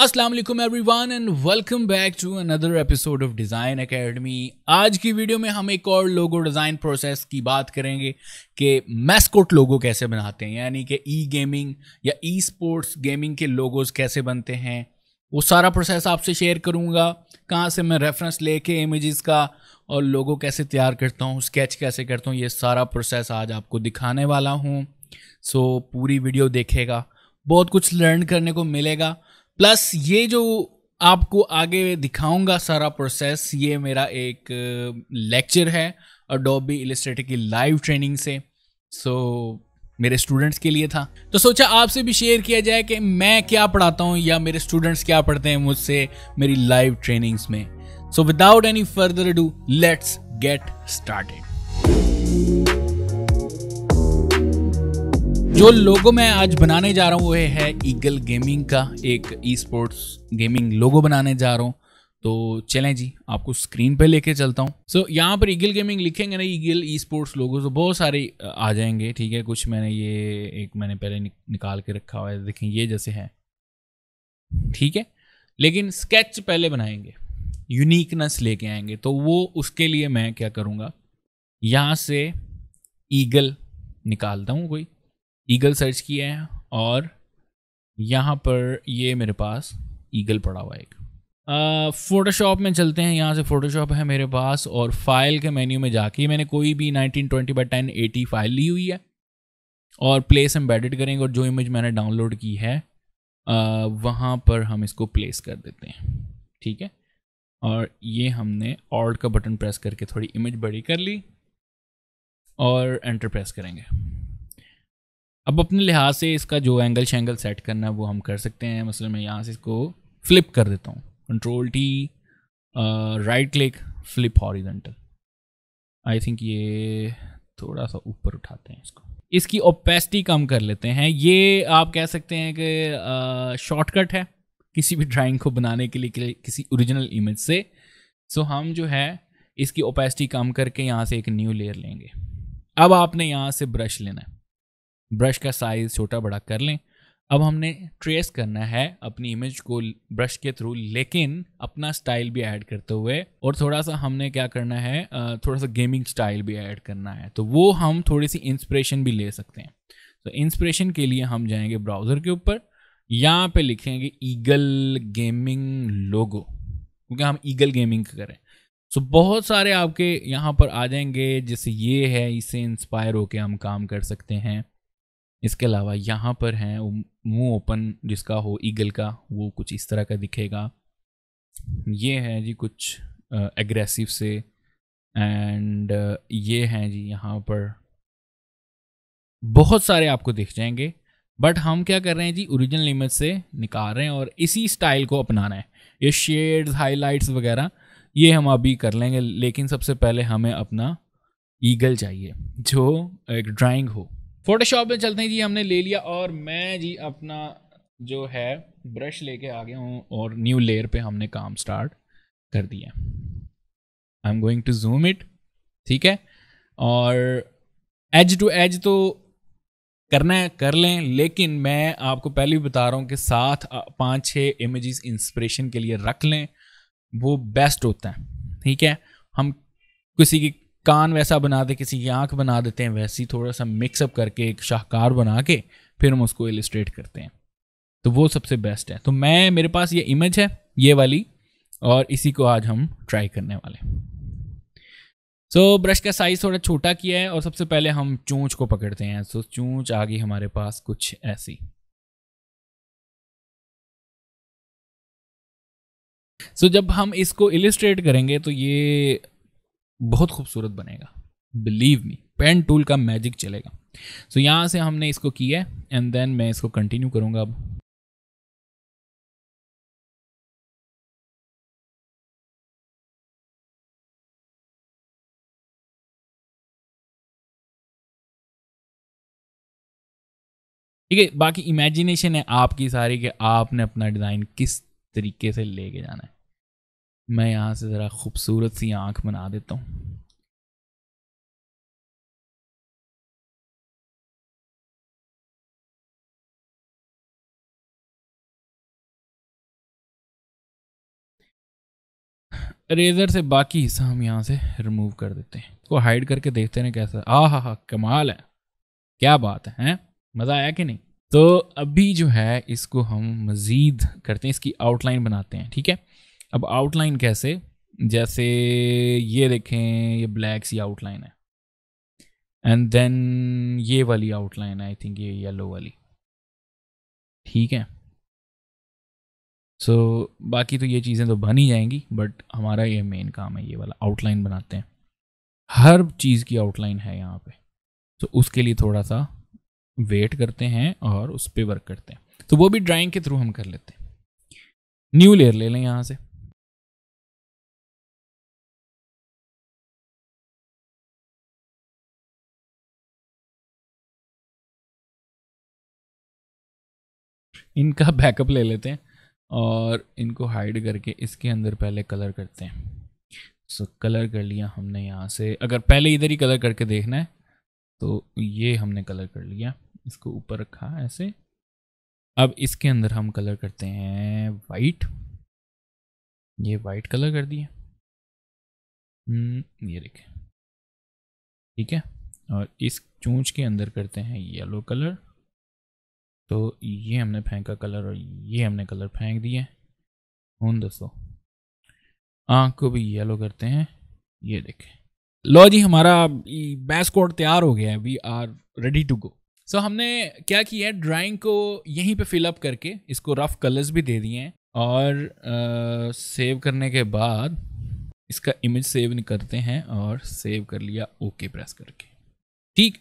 अस्सलाम वालेकुम everyone and welcome back to another episode of design academy आज की वीडियो में हम एक और लोगो डिज़ाइन प्रोसेस की बात करेंगे कि मैस्कोट लोगो कैसे बनाते हैं यानी कि ई गेमिंग या ई स्पोर्ट्स गेमिंग के लोगोज कैसे बनते हैं वो सारा प्रोसेस आपसे शेयर करूँगा कहाँ से मैं रेफरेंस लेके इमेजेस का और लोगो कैसे तैयार करता हूँ स्केच कैसे करता हूँ ये सारा प्रोसेस आज आपको दिखाने वाला हूँ सो पूरी वीडियो देखेगा बहुत कुछ लर्न करने को मिलेगा प्लस ये जो आपको आगे दिखाऊंगा सारा प्रोसेस ये मेरा एक लेक्चर है डॉबी इलिस्ट्रेटर की लाइव ट्रेनिंग से सो so, मेरे स्टूडेंट्स के लिए था तो सोचा आपसे भी शेयर किया जाए कि मैं क्या पढ़ाता हूँ या मेरे स्टूडेंट्स क्या पढ़ते हैं मुझसे मेरी लाइव ट्रेनिंग्स में so without any further ado let's get started जो लोगो मैं आज बनाने जा रहा हूँ वह है ईगल गेमिंग का एक ई स्पोर्ट्स गेमिंग लोगो बनाने जा रहा हूँ तो चलें जी आपको स्क्रीन पे लेके चलता हूँ सो so, यहाँ पर ईगल गेमिंग लिखेंगे ना ईगल ई स्पोर्ट्स लोगो तो बहुत सारे आ जाएंगे ठीक है कुछ मैंने ये एक मैंने पहले नि- निकाल के रखा हुआ है देखें ये जैसे है ठीक है लेकिन स्केच पहले बनाएंगे यूनिकनेस लेके आएंगे तो वो उसके लिए मैं क्या करूँगा यहाँ से ईगल निकालता हूँ कोई ईगल सर्च किया है और यहाँ पर ये मेरे पास ईगल पड़ा हुआ एक फ़ोटोशॉप में चलते हैं यहाँ से फ़ोटोशॉप है मेरे पास और फाइल के मेन्यू में जाके मैंने कोई भी 1920 twenty by ten eighty file ली हुई है और प्लेस एम्बेडेड करेंगे और जो इमेज मैंने डाउनलोड की है वहाँ पर हम इसको प्लेस कर देते हैं ठीक है और ये हमने ऑल्ट का बटन प्रेस करके थोड़ी इमेज बड़ी कर ली और एंटर प्रेस करेंगे अब अपने लिहाज से इसका जो एंगल शेंगल सेट करना है वो हम कर सकते हैं मसलन मतलब मैं यहाँ से इसको फ्लिप कर देता हूँ control T right click flip horizontal I think ये थोड़ा सा ऊपर उठाते हैं इसको इसकी ओपेसिटी कम कर लेते हैं ये आप कह सकते हैं कि शॉर्टकट है किसी भी ड्राइंग को बनाने के लिए, के लिए किसी ओरिजिनल इमेज से सो हम जो है इसकी ओपेसिटी कम करके यहाँ से एक न्यू लेयर लेंगे अब आपने यहाँ से ब्रश लेना है ब्रश का साइज़ छोटा बड़ा कर लें अब हमने ट्रेस करना है अपनी इमेज को ब्रश के थ्रू लेकिन अपना स्टाइल भी ऐड करते हुए और थोड़ा सा हमने क्या करना है थोड़ा सा गेमिंग स्टाइल भी ऐड करना है तो वो हम थोड़ी सी इंस्पिरेशन भी ले सकते हैं तो इंस्पिरेशन के लिए हम जाएंगे ब्राउज़र के ऊपर यहाँ पे लिखेंगे ईगल गेमिंग लोगो क्योंकि हम ईगल गेमिंग करें सो बहुत सारे आपके यहाँ पर आ जाएंगे जैसे ये है इससे इंस्पायर होकर हम काम कर सकते हैं इसके अलावा यहाँ पर है मुंह ओपन जिसका हो ईगल का वो कुछ इस तरह का दिखेगा ये है जी कुछ एग्रेसिव से एंड ये हैं जी यहाँ पर बहुत सारे आपको दिख जाएंगे बट हम क्या कर रहे हैं जी ओरिजिनल इमेज से निकाल रहे हैं और इसी स्टाइल को अपनाना है ये शेड्स हाइलाइट्स वगैरह ये हम अभी कर लेंगे लेकिन सबसे पहले हमें अपना ईगल चाहिए जो एक ड्राइंग हो फोटोशॉप में चलते हैं जी हमने ले लिया और मैं जी अपना जो है ब्रश लेके आ गया हूँ और न्यू लेयर पे हमने काम स्टार्ट कर दिया I am going to zoom it ठीक है और एज टू एज तो करना है कर लें लेकिन मैं आपको पहले भी बता रहा हूँ कि साथ पाँच छः इमेजेस इंस्पिरेशन के लिए रख लें वो बेस्ट होता है ठीक है हम किसी की कान वैसा बना दे किसी की आँख बना देते हैं वैसी थोड़ा सा मिक्सअप करके एक शाहकार बना के फिर हम उसको इलिस्ट्रेट करते हैं तो वो सबसे बेस्ट है तो मैं मेरे पास ये इमेज है ये वाली और इसी को आज हम ट्राई करने वाले सो so, ब्रश का साइज़ थोड़ा छोटा किया है और सबसे पहले हम चूँच को पकड़ते हैं सो so, चूँच आ गई हमारे पास कुछ ऐसी सो so, जब हम इसको इलिस्ट्रेट करेंगे तो ये बहुत खूबसूरत बनेगा बिलीव मी पेन टूल का मैजिक चलेगा सो so, यहाँ से हमने इसको किया है एंड देन मैं इसको कंटिन्यू करूँगा अब ठीक है बाकी इमेजिनेशन है आपकी सारी कि आपने अपना डिज़ाइन किस तरीके से लेके जाना है मैं यहाँ से ज़रा खूबसूरत सी आँख बना देता हूँ रेजर से बाकी हिस्सा हम यहाँ से रिमूव कर देते हैं इसको हाइड करके देखते हैं कैसा आ हा हा कमाल है क्या बात है हैं मज़ा आया कि नहीं तो अभी जो है इसको हम मज़ीद करते हैं इसकी आउटलाइन बनाते हैं ठीक है अब आउटलाइन कैसे जैसे ये देखें ये ब्लैक सी आउटलाइन है एंड देन ये वाली आउटलाइन आई थिंक ये येलो वाली ठीक है सो so, बाकी तो ये चीज़ें तो बन ही जाएंगी बट हमारा ये मेन काम है ये वाला आउटलाइन बनाते हैं हर चीज़ की आउटलाइन है यहाँ पे तो so, उसके लिए थोड़ा सा वेट करते हैं और उस पर वर्क करते हैं तो so, वो भी ड्राइंग के थ्रू हम कर लेते हैं न्यू लेयर ले लें यहाँ से इनका बैकअप ले लेते हैं और इनको हाइड करके इसके अंदर पहले कलर करते हैं सो so, कलर कर लिया हमने यहाँ से अगर पहले इधर ही कलर करके देखना है तो ये हमने कलर कर लिया इसको ऊपर रखा ऐसे अब इसके अंदर हम कलर करते हैं वाइट ये वाइट कलर कर दिया हम्म, ये देखें ठीक है और इस चूँच के अंदर करते हैं येलो कलर तो ये हमने फेंका कलर और ये हमने कलर फेंक दिए हूँ दोस्तों आँख को भी येलो करते हैं ये देखें लो जी हमारा बैस कोड तैयार हो गया है we are ready to go so हमने क्या किया है ड्राइंग को यहीं पे फिलअप करके इसको रफ कलर्स भी दे दिए हैं और आ, सेव करने के बाद इसका इमेज सेव करते हैं और सेव कर लिया ओके प्रेस करके ठीक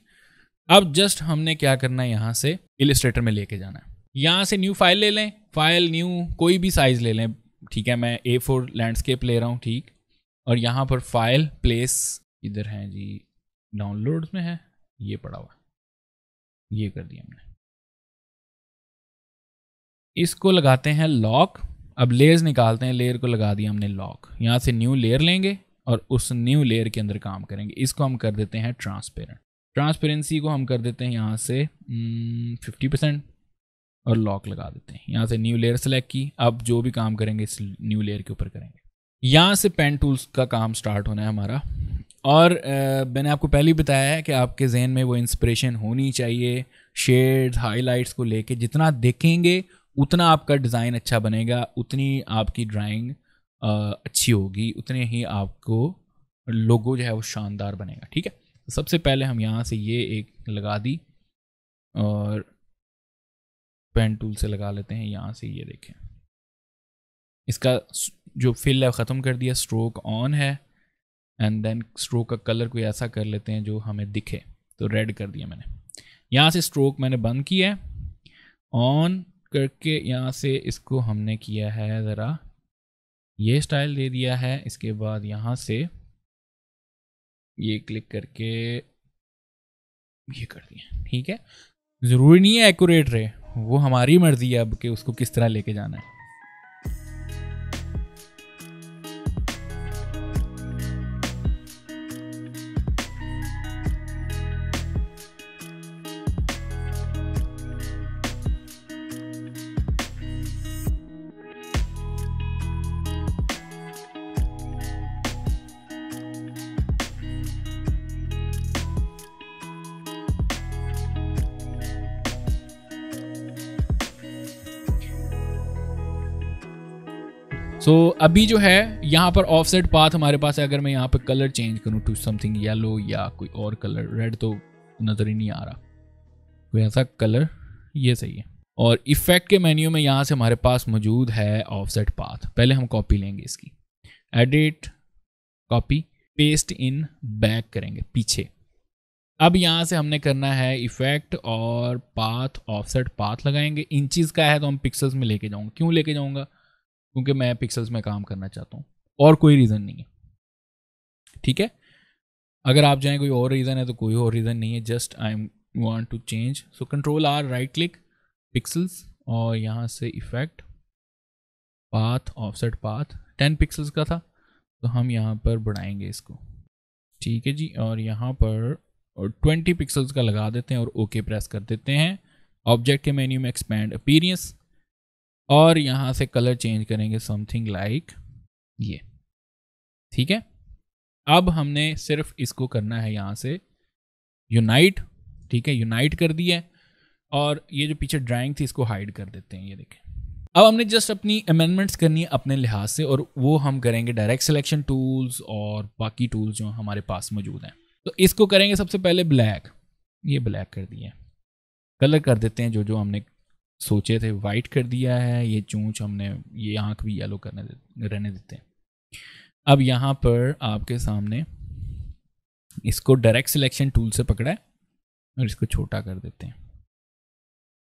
अब जस्ट हमने क्या करना है यहाँ से इलिस्ट्रेटर में लेके जाना है यहाँ से न्यू फाइल ले लें फाइल न्यू कोई भी साइज़ ले लें ठीक है मैं ए फोर लैंडस्केप ले रहा हूँ ठीक और यहाँ पर फाइल प्लेस इधर है जी डाउनलोड में है ये पड़ा हुआ ये कर दिया हमने इसको लगाते हैं लॉक अब लेयर्स निकालते हैं लेयर को लगा दिया हमने लॉक यहाँ से न्यू लेयर लेंगे और उस न्यू लेयर के अंदर काम करेंगे इसको हम कर देते हैं ट्रांसपेरेंट ट्रांसपेरेंसी को हम कर देते हैं यहाँ से फिफ्टी हम्म, परसेंट और लॉक लगा देते हैं यहाँ से न्यू लेयर सेलेक्ट की अब जो भी काम करेंगे इस न्यू लेयर के ऊपर करेंगे यहाँ से पेन टूल्स का काम स्टार्ट होना है हमारा और आ, मैंने आपको पहले ही बताया है कि आपके जहन में वो इंस्पिरेशन होनी चाहिए शेड्स हाईलाइट्स को लेके जितना देखेंगे उतना आपका डिज़ाइन अच्छा बनेगा उतनी आपकी ड्राइंग अच्छी होगी उतने ही आपको लोगो जो है वो शानदार बनेगा ठीक है सबसे पहले हम यहाँ से ये एक लगा दी और पेन टूल से लगा लेते हैं यहाँ से ये देखें इसका जो फिल है ख़त्म कर दिया स्ट्रोक ऑन है एंड देन स्ट्रोक का कलर कोई ऐसा कर लेते हैं जो हमें दिखे तो रेड कर दिया मैंने यहाँ से स्ट्रोक मैंने बंद किया है ऑन करके यहाँ से इसको हमने किया है ज़रा ये स्टाइल दे दिया है इसके बाद यहाँ से ये क्लिक करके ये कर दिया ठीक है ज़रूरी नहीं है एक्यूरेट रहे वो हमारी मर्ज़ी है अब कि उसको किस तरह लेके जाना है सो तो so, अभी जो है यहाँ पर ऑफसेट पाथ हमारे पास है अगर मैं यहाँ पर कलर चेंज करूँ टू समथिंग येलो या कोई और कलर रेड तो नज़र ही नहीं आ रहा कोई ऐसा कलर ये सही है और इफेक्ट के मेन्यू में यहाँ से हमारे पास मौजूद है ऑफसेट पाथ पहले हम कॉपी लेंगे इसकी edit copy paste in back करेंगे पीछे अब यहाँ से हमने करना है इफेक्ट और पाथ ऑफसेट पाथ लगाएंगे इंचज़ का है तो हम पिक्सल्स में लेके जाऊँगा क्यों लेके जाऊँगा क्योंकि मैं पिक्सल्स में काम करना चाहता हूँ और कोई रीज़न नहीं है ठीक है अगर आप जाएँ कोई और रीज़न है तो कोई और रीज़न नहीं है just I am want to change so control R right click pixels और यहाँ से effect path offset path ten pixels का था तो हम यहाँ पर बढ़ाएंगे इसको ठीक है जी और यहाँ पर ट्वेंटी पिक्सल्स का लगा देते हैं और ओके okay प्रेस कर देते हैं ऑब्जेक्ट के मेन्यू में एक्सपैंड अपीरियंस और यहां से कलर चेंज करेंगे समथिंग लाइक ये ठीक है अब हमने सिर्फ इसको करना है यहां से यूनाइट ठीक है यूनाइट कर दिया और ये जो पीछे ड्राइंग थी इसको हाइड कर देते हैं ये देखें अब हमने जस्ट अपनी अमेंडमेंट्स करनी है अपने लिहाज से और वो हम करेंगे डायरेक्ट सिलेक्शन टूल्स और बाकी टूल्स जो हमारे पास मौजूद हैं तो इसको करेंगे सबसे पहले ब्लैक ये ब्लैक कर दिए कलर कर देते हैं जो जो हमने सोचे थे वाइट कर दिया है ये चूँच हमने ये आँख भी येलो करने रहने देते हैं अब यहाँ पर आपके सामने इसको डायरेक्ट सिलेक्शन टूल से पकड़ा है और इसको छोटा कर देते हैं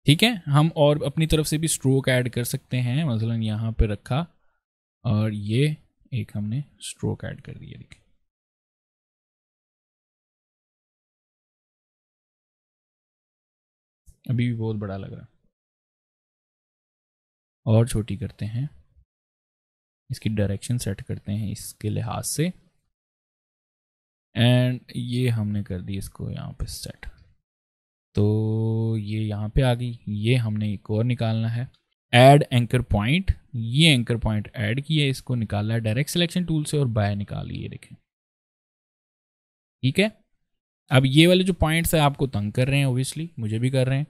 ठीक है हम और अपनी तरफ से भी स्ट्रोक ऐड कर सकते हैं मसलन यहाँ पर रखा और ये एक हमने स्ट्रोक ऐड कर दिया देखिए अभी भी बहुत बड़ा लग रहा है और छोटी करते हैं इसकी डायरेक्शन सेट करते हैं इसके लिहाज से एंड ये हमने कर दी इसको यहाँ पे सेट तो ये यहाँ पे आ गई ये हमने एक और निकालना है ऐड एंकर पॉइंट ये एंकर पॉइंट ऐड किया इसको निकाला है डायरेक्ट सिलेक्शन टूल से और बाय निकाली ये देखें ठीक है अब ये वाले जो पॉइंट्स है आपको तंग कर रहे हैं ओबियसली मुझे भी कर रहे हैं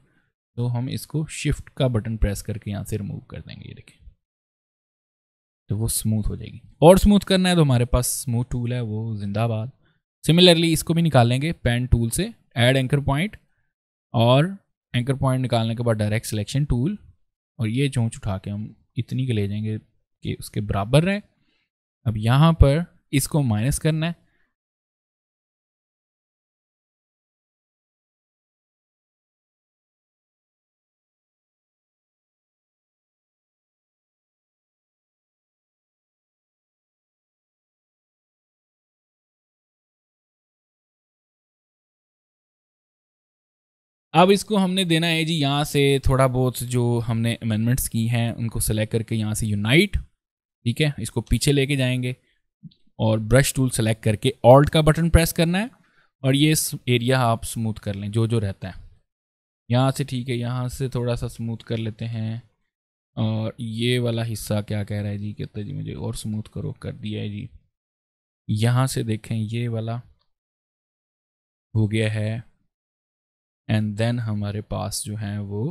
तो हम इसको शिफ्ट का बटन प्रेस करके यहाँ से रिमूव कर देंगे ये देखें तो वो स्मूथ हो जाएगी और स्मूथ करना है तो हमारे पास स्मूथ टूल है वो जिंदाबाद सिमिलरली इसको भी निकालेंगे पेन टूल से ऐड एंकर पॉइंट और एंकर पॉइंट निकालने के बाद डायरेक्ट सिलेक्शन टूल और ये चोंच उठा के हम इतनी के ले जाएंगे कि उसके बराबर रहे अब यहाँ पर इसको माइनस करना है अब इसको हमने देना है जी यहाँ से थोड़ा बहुत जो हमने अमेंडमेंट्स की हैं उनको सेलेक्ट करके यहाँ से यूनाइट ठीक है इसको पीछे लेके जाएंगे और ब्रश टूल सेलेक्ट करके ऑल्ट का बटन प्रेस करना है और ये एरिया आप स्मूथ कर लें जो जो रहता है यहाँ से ठीक है यहाँ से थोड़ा सा स्मूथ कर लेते हैं और ये वाला हिस्सा क्या कह रहा है जी कहता जी मुझे और स्मूथ करो कर दिया है जी यहाँ से देखें ये वाला हो गया है एंड देन हमारे पास जो है वो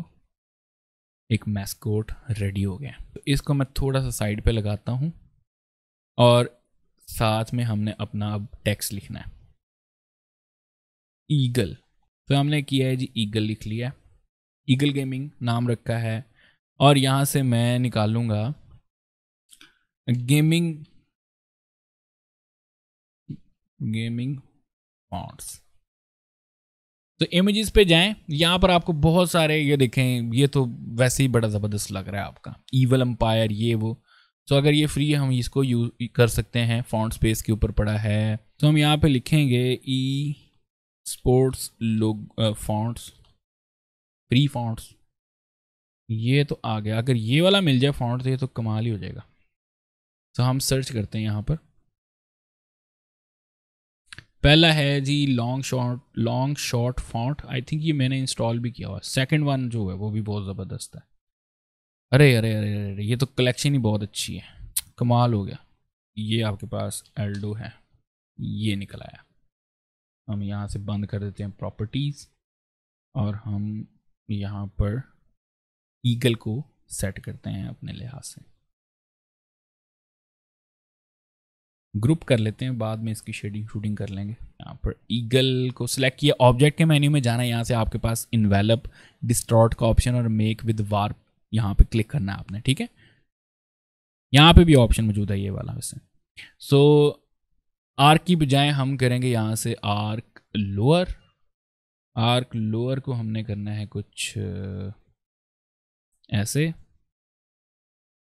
एक मैस्कोट रेडी हो गया तो इसको मैं थोड़ा सा साइड पे लगाता हूँ और साथ में हमने अपना अब टेक्स्ट लिखना है ईगल तो हमने किया है जी ईगल लिख लिया ईगल गेमिंग नाम रखा है और यहाँ से मैं निकालूंगा गेमिंग गेमिंग फॉन्ट्स तो इमेजेस पे जाएं यहाँ पर आपको बहुत सारे ये देखें ये तो वैसे ही बड़ा ज़बरदस्त लग रहा है आपका ईवल अम्पायर ये वो तो अगर ये फ्री हम इसको यूज कर सकते हैं फॉन्ट स्पेस के ऊपर पड़ा है तो हम यहाँ पे लिखेंगे e sports logo fonts free fonts ये तो आ गया अगर ये वाला मिल जाए फॉन्ट्स तो ये तो कमाल ही हो जाएगा तो हम सर्च करते हैं यहाँ पर पहला है जी long short long short font I think ये मैंने इंस्टॉल भी किया हुआ सेकंड वन जो है वो भी बहुत ज़बरदस्त है अरे अरे अरे अरे, अरे ये तो कलेक्शन ही बहुत अच्छी है कमाल हो गया ये आपके पास एल्डो है ये निकल आया हम यहाँ से बंद कर देते हैं प्रॉपर्टीज़ और हम यहाँ पर ईगल को सेट करते हैं अपने लिहाज से ग्रुप कर लेते हैं बाद में इसकी शेडिंग शूटिंग कर लेंगे यहाँ पर ईगल को सिलेक्ट किया ऑब्जेक्ट के मेन्यू में जाना है यहाँ से आपके पास इन्वेलप डिस्ट्रॉट का ऑप्शन और मेक विद वार यहाँ पे क्लिक करना है आपने ठीक है यहाँ पे भी ऑप्शन मौजूद है ये वाला वैसे सो so, आर्क की बजाय हम करेंगे यहाँ से आर्क लोअर आर्क लोअर को हमने करना है कुछ uh, ऐसे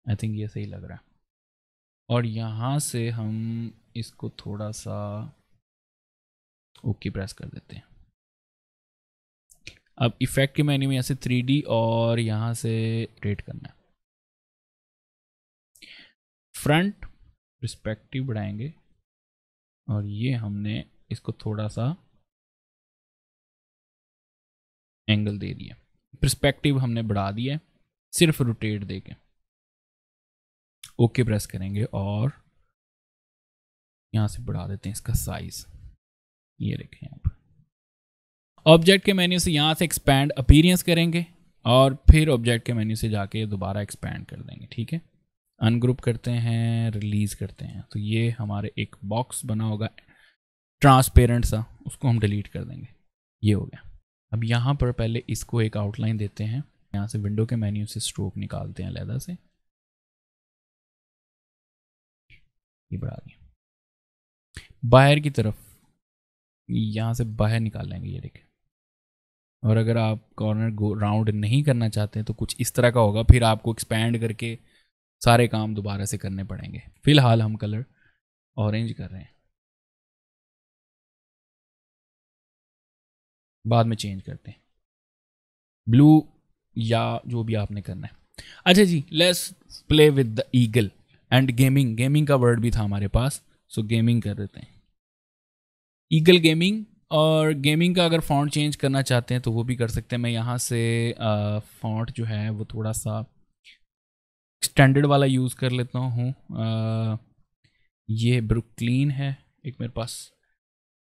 आई थिंक ये सही लग रहा है और यहाँ से हम इसको थोड़ा सा ओके प्रेस कर देते हैं अब इफेक्ट के मैन्यू में यहाँ से थ्री और यहाँ से रेट करना है फ्रंट रिस्पेक्टिव बढ़ाएंगे और ये हमने इसको थोड़ा सा एंगल दे दिया प्रस्पेक्टिव हमने बढ़ा दिया सिर्फ रोटेट दे के ओके प्रेस करेंगे और यहाँ से बढ़ा देते हैं इसका साइज ये देखें आप ऑब्जेक्ट के मेन्यू से यहाँ से एक्सपैंड अपीरियंस करेंगे और फिर ऑब्जेक्ट के मेन्यू से जाके दोबारा एक्सपैंड कर देंगे ठीक है अनग्रुप करते हैं रिलीज़ करते हैं तो ये हमारे एक बॉक्स बना होगा ट्रांसपेरेंट सा उसको हम डिलीट कर देंगे ये हो गया अब यहाँ पर पहले इसको एक आउटलाइन देते हैं यहाँ से विंडो के मेन्यू से स्ट्रोक निकालते हैं लहदा से ये बढ़ा दिए बाहर की तरफ यहाँ से बाहर निकाल लेंगे ये देखें और अगर आप कॉर्नर राउंड नहीं करना चाहते तो कुछ इस तरह का होगा फिर आपको एक्सपैंड करके सारे काम दोबारा से करने पड़ेंगे फिलहाल हम कलर ऑरेंज कर रहे हैं बाद में चेंज करते हैं ब्लू या जो भी आपने करना है अच्छा जी let's play with the eagle and gaming gaming का वर्ड भी था हमारे पास सो गेमिंग कर देते हैं ईगल गेमिंग और गेमिंग का अगर फॉन्ट चेंज करना चाहते हैं तो वो भी कर सकते हैं मैं यहाँ से फॉन्ट जो है वो थोड़ा सा स्टैंडर्ड वाला यूज़ कर लेता हूँ ये ब्रुकलिन है एक मेरे पास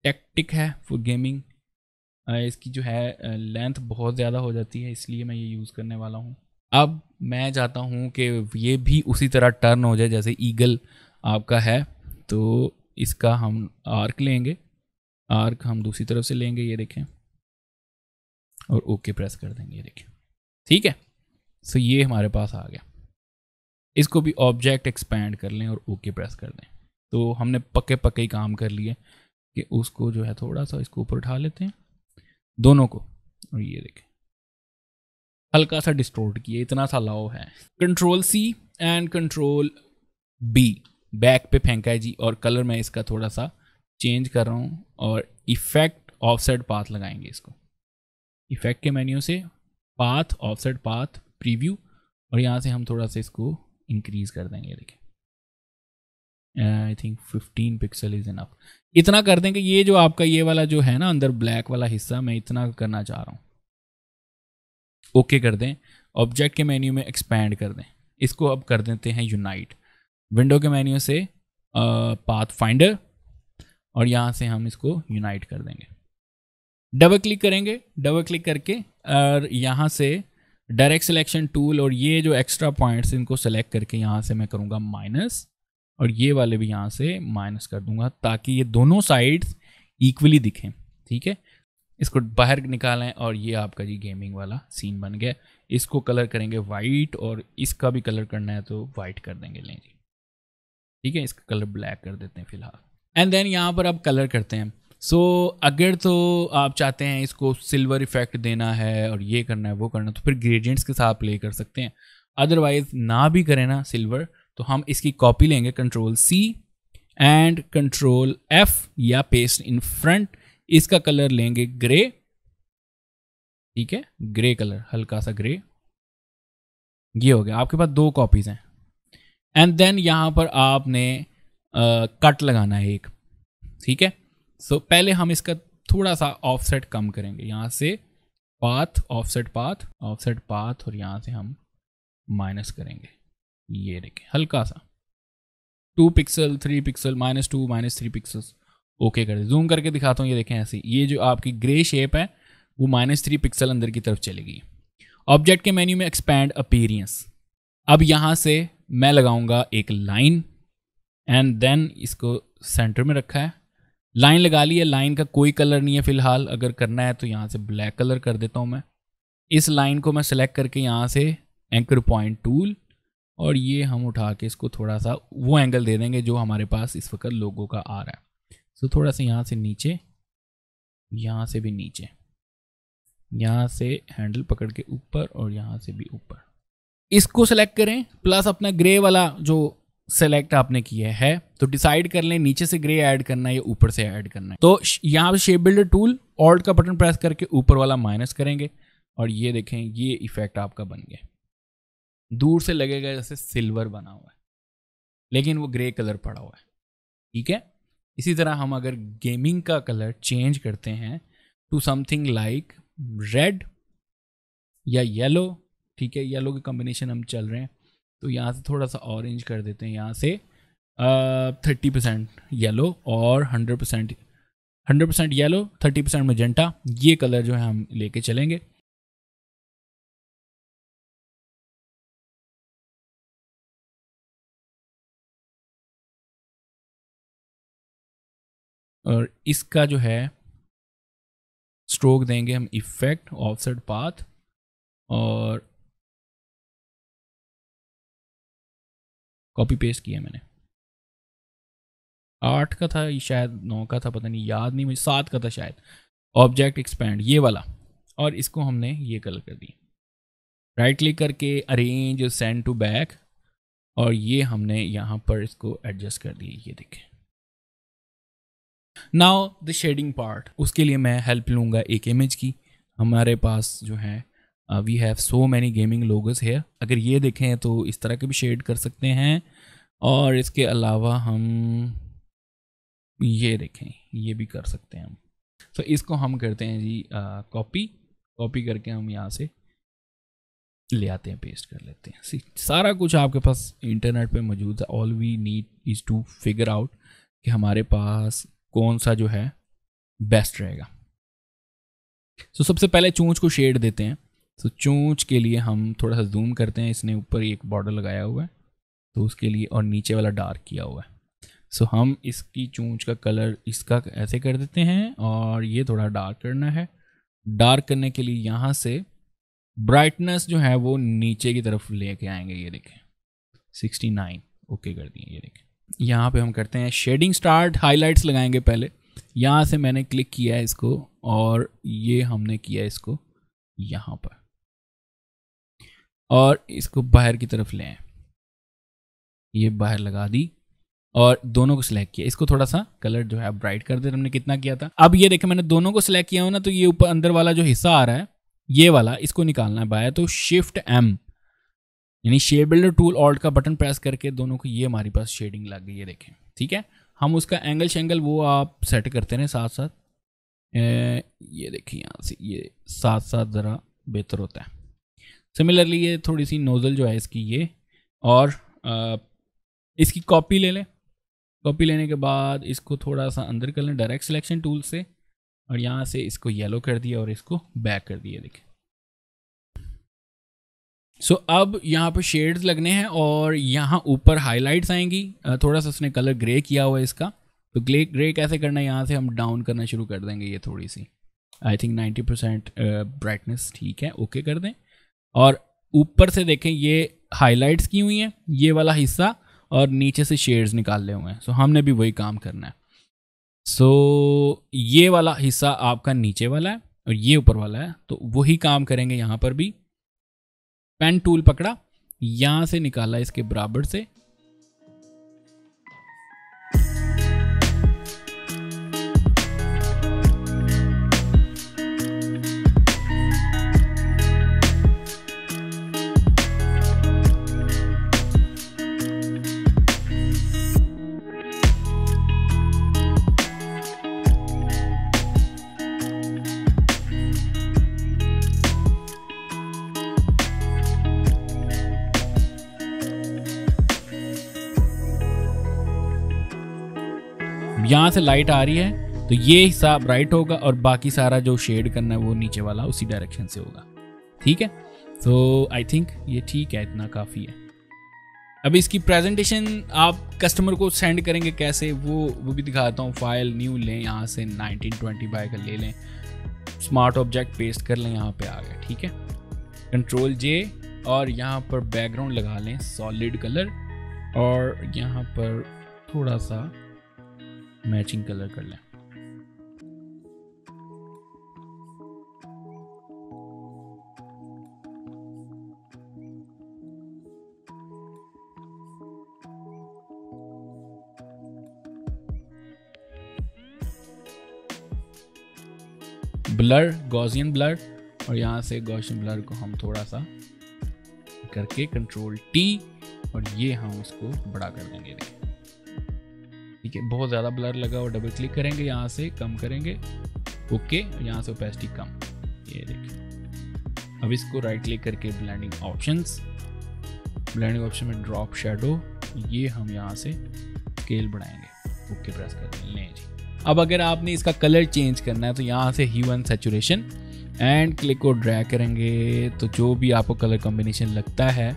टेक्टिक है फॉर गेमिंग इसकी जो है लेंथ बहुत ज़्यादा हो जाती है इसलिए मैं ये यूज़ करने वाला हूँ अब मैं चाहता हूँ कि ये भी उसी तरह टर्न हो जाए जैसे ईगल आपका है तो इसका हम आर्क लेंगे आर्क हम दूसरी तरफ से लेंगे ये देखें और ओके प्रेस कर देंगे ये देखें ठीक है सो ये हमारे पास आ गया इसको भी ऑब्जेक्ट एक्सपेंड कर लें और ओके प्रेस कर दें तो हमने पक्के पक्के ही काम कर लिए कि उसको जो है थोड़ा सा इसको ऊपर उठा लेते हैं दोनों को और ये देखें हल्का सा डिस्टोर्ट किए इतना सा लाओ है control C and control B back पे फेंका है जी और कलर मैं इसका थोड़ा सा चेंज कर रहा हूँ और इफेक्ट ऑफसेट पाथ लगाएंगे इसको इफेक्ट के मेन्यू से पाथ ऑफसेट पाथ प्रीव्यू और यहाँ से हम थोड़ा सा इसको इंक्रीज कर देंगे देखिए I think 15 pixel is enough इतना कर देंगे ये जो आपका ये वाला जो है ना अंदर ब्लैक वाला हिस्सा मैं इतना करना चाह रहा हूँ ओके कर दें ऑब्जेक्ट के मेन्यू में एक्सपैंड कर दें इसको अब कर देते हैं यूनाइट विंडो के मेन्यू से पाथ फाइंडर और यहाँ से हम इसको यूनाइट कर देंगे डबल क्लिक करेंगे डबल क्लिक करके और यहाँ से डायरेक्ट सिलेक्शन टूल और ये जो एक्स्ट्रा पॉइंट्स इनको सेलेक्ट करके यहाँ से मैं करूँगा माइनस और ये वाले भी यहाँ से माइनस कर दूंगा ताकि ये दोनों साइड्स इक्वली दिखें ठीक है इसको बाहर निकालें और ये आपका जी गेमिंग वाला सीन बन गया इसको कलर करेंगे वाइट और इसका भी कलर करना है तो वाइट कर देंगे लें जी ठीक है इसका कलर ब्लैक कर देते हैं फिलहाल एंड देन यहाँ पर आप कलर करते हैं सो so, अगर तो आप चाहते हैं इसको सिल्वर इफेक्ट देना है और ये करना है वो करना तो फिर ग्रेडियंट्स के साथ प्ले कर सकते हैं अदरवाइज़ ना भी करें ना सिल्वर तो हम इसकी कॉपी लेंगे control C and control F या पेस्ट इन फ्रंट इसका कलर लेंगे ग्रे ठीक है ग्रे कलर हल्का सा ग्रे ये हो गया आपके पास दो कॉपीज हैं एंड देन यहां पर आपने आ, कट लगाना है एक ठीक है सो so, पहले हम इसका थोड़ा सा ऑफसेट कम करेंगे यहां से path offset path offset path और यहां से हम माइनस करेंगे ये देखें हल्का सा two pixel three pixel minus two minus three pixels okay कर जूम करके दिखाता हूँ ये देखें ऐसे ये जो आपकी ग्रे शेप है वो माइनस थ्री पिक्सल अंदर की तरफ चलेगी ऑब्जेक्ट के मेन्यू में एक्सपैंड अपीरियंस अब यहाँ से मैं लगाऊंगा एक लाइन एंड देन इसको सेंटर में रखा है लाइन लगा ली है लाइन का कोई कलर नहीं है फिलहाल अगर करना है तो यहाँ से ब्लैक कलर कर देता हूँ मैं इस लाइन को मैं सेलेक्ट करके यहाँ से एंकर पॉइंट टूल और ये हम उठा के इसको थोड़ा सा वो एंगल दे देंगे जो हमारे पास इस वक्त लोगों का आ रहा है सो so, थोड़ा सा यहाँ से नीचे यहाँ से भी नीचे यहाँ से हैंडल पकड़ के ऊपर और यहाँ से भी ऊपर इसको सेलेक्ट करें प्लस अपना ग्रे वाला जो सेलेक्ट आपने किया है तो डिसाइड कर लें नीचे से ग्रे ऐड करना है या ऊपर से ऐड करना है तो यहाँ पे शेप बिल्डर टूल ऑल्ट का बटन प्रेस करके ऊपर वाला माइनस करेंगे और ये देखें ये इफेक्ट आपका बन गया दूर से लगेगा जैसे सिल्वर बना हुआ है लेकिन वो ग्रे कलर पड़ा हुआ है ठीक है इसी तरह हम अगर गेमिंग का कलर चेंज करते हैं टू समथिंग लाइक रेड या येलो ठीक है येलो के कॉम्बिनेशन हम चल रहे हैं तो यहाँ से थोड़ा सा ऑरेंज कर देते हैं यहाँ से थर्टी परसेंट येलो और hundred percent hundred percent yellow thirty percent magenta ये कलर जो है हम लेके चलेंगे और इसका जो है स्ट्रोक देंगे हम इफेक्ट ऑफसेट पाथ और कॉपी पेस्ट किया मैंने आठ का था शायद नौ का था पता नहीं याद नहीं मुझे सात का था शायद ऑब्जेक्ट एक्सपेंड ये वाला और इसको हमने ये कलर कर दी राइट क्लिक करके अरेंज सेंड टू बैक और ये हमने यहाँ पर इसको एडजस्ट कर दिए ये देखें नाउ द शेडिंग पार्ट उसके लिए मैं हेल्प लूँगा एक इमेज की हमारे पास जो है we have so many gaming logos है अगर ये देखें तो इस तरह के भी शेड कर सकते हैं और इसके अलावा हम ये देखें ये भी कर सकते हैं हम सो इसको हम करते हैं जी कॉपी uh, कॉपी करके हम यहाँ से ले आते हैं पेस्ट कर लेते हैं सी सारा कुछ आपके पास इंटरनेट पे मौजूद है all we need is to figure out कि हमारे पास कौन सा जो है बेस्ट रहेगा सो so, सबसे पहले चूंच को शेड देते हैं तो so, चूंच के लिए हम थोड़ा सा जूम करते हैं इसने ऊपर एक बॉर्डर लगाया हुआ है तो उसके लिए और नीचे वाला डार्क किया हुआ है सो so, हम इसकी चूंच का कलर इसका ऐसे कर देते हैं और ये थोड़ा डार्क करना है डार्क करने के लिए यहाँ से ब्राइटनेस जो है वो नीचे की तरफ लेके आएंगे ये देखें 69 ओके okay कर दिए ये देखें यहाँ पे हम करते हैं शेडिंग स्टार्ट हाईलाइट्स लगाएंगे पहले यहाँ से मैंने क्लिक किया है इसको और ये हमने किया इसको यहाँ पर और इसको बाहर की तरफ ले आए ये बाहर लगा दी और दोनों को सिलेक्ट किया इसको थोड़ा सा कलर जो है ब्राइट कर दिया हमने कितना किया था अब ये देखें मैंने दोनों को सिलेक्ट किया हो ना तो ये ऊपर अंदर वाला जो हिस्सा आ रहा है ये वाला इसको निकालना है बाहर तो शिफ्ट एम यानी शेड बिल्डर टूल ऑल्ट का बटन प्रेस करके दोनों को ये हमारे पास शेडिंग लग गई है देखें ठीक है हम उसका एंगल शेंगल वो आप सेट करते रहें साथ साथ ए, ये देखिए यहाँ से ये साथ साथ ज़रा बेहतर होता है सिमिलरली ये थोड़ी सी नोज़ल जो है इसकी ये और आ, इसकी कॉपी ले लें कॉपी लेने के बाद इसको थोड़ा सा अंदर कर लें डायरेक्ट सिलेक्शन टूल से और यहाँ से इसको येलो कर दिया और इसको बैक कर दिया देखें सो so, अब यहाँ पर शेड्स लगने हैं और यहाँ ऊपर हाईलाइट्स आएंगी थोड़ा सा उसने कलर ग्रे किया हुआ है इसका तो ग्रे ग्रे कैसे करना है यहाँ से हम डाउन करना शुरू कर देंगे ये थोड़ी सी I think ninety percent brightness ठीक है ओके okay कर दें और ऊपर से देखें ये हाईलाइट्स की हुई हैं ये वाला हिस्सा और नीचे से शेड्स निकाले हुए हैं सो so, हमने भी वही काम करना है सो so, ये वाला हिस्सा आपका नीचे वाला है और ये ऊपर वाला है तो वही काम करेंगे यहाँ पर भी पेन टूल पकड़ा यहाँ से निकाला इसके बराबर से यहाँ से लाइट आ रही है तो ये हिस्सा ब्राइट होगा और बाकी सारा जो शेड करना है वो नीचे वाला उसी डायरेक्शन से होगा ठीक है तो आई थिंक ये ठीक है इतना काफ़ी है अब इसकी प्रेजेंटेशन आप कस्टमर को सेंड करेंगे कैसे वो वो भी दिखाता हूँ फाइल न्यू लें यहाँ से 1920 बाय का ले लें स्मार्ट ऑब्जेक्ट पेस्ट कर लें यहाँ पे आ गया ठीक है कंट्रोल जे और यहाँ पर बैकग्राउंड लगा लें सॉलिड कलर और यहाँ पर थोड़ा सा मैचिंग कलर कर लें ब्लर गॉजियन ब्लर और यहां से गॉशियन ब्लर को हम थोड़ा सा करके कंट्रोल टी और ये हम उसको बड़ा कर देंगे ठीक है बहुत ज़्यादा ब्लर लगा और डबल क्लिक करेंगे यहाँ से कम करेंगे ओके यहाँ से ओपेसिटी कम ये देखिए अब इसको राइट क्लिक करके ब्लैंडिंग ऑप्शन ब्लैंडिंग ऑप्शन में ड्रॉप शेडो ये हम यहाँ से स्केल बढ़ाएंगे ओके प्रेस कर लें जी अब अगर आपने इसका कलर चेंज करना है तो यहाँ से ही वन सेचुरेशन एंड क्लिक को ड्रैग करेंगे तो जो भी आपको कलर कॉम्बिनेशन लगता है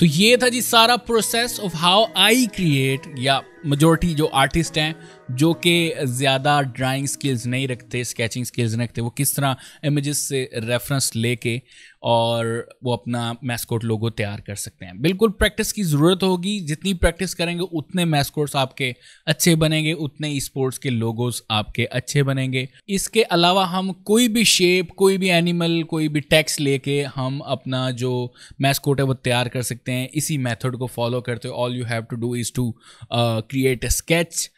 तो ये था जी सारा process of how I create या मजोरिटी जो आर्टिस्ट हैं जो कि ज़्यादा ड्राइंग स्किल्स नहीं रखते स्केचिंग स्किल्स नहीं रखते वो किस तरह इमेजेस से रेफरेंस लेके और वो अपना मैस्कोट लोगो तैयार कर सकते हैं बिल्कुल प्रैक्टिस की ज़रूरत होगी जितनी प्रैक्टिस करेंगे उतने मैस्कोट्स आपके अच्छे बनेंगे उतने स्पोर्ट्स के लोगोस आपके अच्छे बनेंगे इसके अलावा हम कोई भी शेप कोई भी एनिमल कोई भी टैक्स लेके हम अपना जो मैस्कोट है वो तैयार कर सकते हैं इसी मेथड को फॉलो करते all you have to do is to create a sketch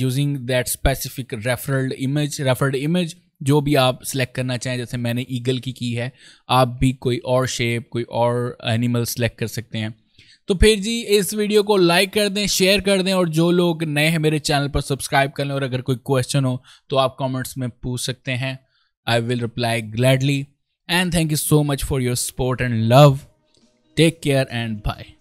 using that specific referred image image image जो भी आप सेलेक्ट करना चाहें जैसे मैंने ईगल की की है आप भी कोई और शेप कोई और एनिमल सेलेक्ट कर सकते हैं तो फिर जी इस वीडियो को लाइक कर दें शेयर कर दें और जो लोग नए हैं मेरे चैनल पर सब्सक्राइब कर लें और अगर कोई क्वेश्चन हो तो आप कमेंट्स में पूछ सकते हैं I will reply gladly and thank you so much for your support and love take care and bye